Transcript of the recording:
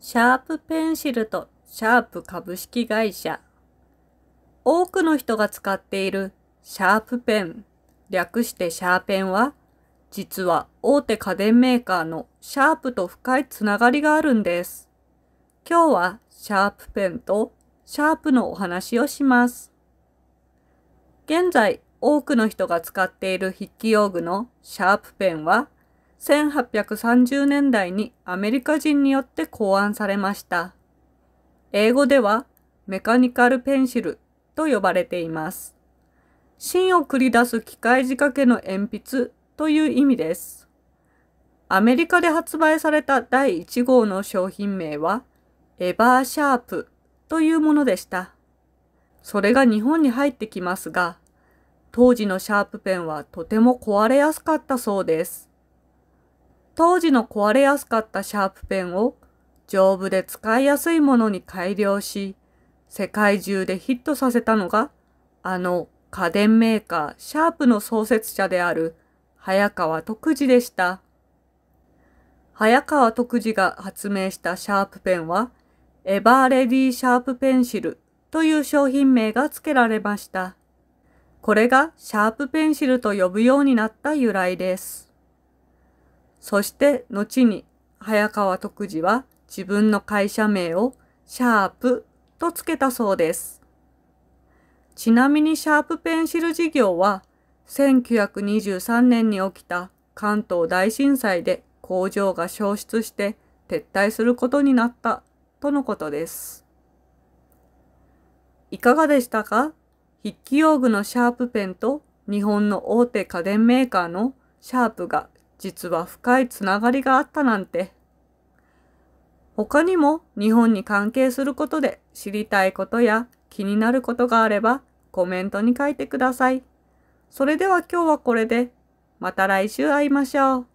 シャープペンシルとシャープ株式会社。多くの人が使っているシャープペン、略してシャーペンは、実は大手家電メーカーのシャープと深いつながりがあるんです。今日はシャープペンとシャープのお話をします。現在、多くの人が使っている筆記用具のシャープペンは、1830年代にアメリカ人によって考案されました。英語ではメカニカルペンシルと呼ばれています。芯を繰り出す機械仕掛けの鉛筆という意味です。アメリカで発売された第1号の商品名はエバーシャープというものでした。それが日本に入ってきますが、当時のシャープペンはとても壊れやすかったそうです。当時の壊れやすかったシャープペンを丈夫で使いやすいものに改良し、世界中でヒットさせたのが、あの家電メーカーシャープの創設者である早川徳次でした。早川徳次が発明したシャープペンは、エバーレディーシャープペンシルという商品名が付けられました。これがシャープペンシルと呼ぶようになった由来です。そして後に早川徳次は自分の会社名をシャープとつけたそうです。ちなみにシャープペンシル事業は1923年に起きた関東大震災で工場が焼失して撤退することになったとのことです。いかがでしたか筆記用具のシャープペンと日本の大手家電メーカーのシャープが実は深いつながりがあったなんて。他にも日本に関係することで知りたいことや気になることがあればコメントに書いてください。それでは今日はこれで、また来週会いましょう。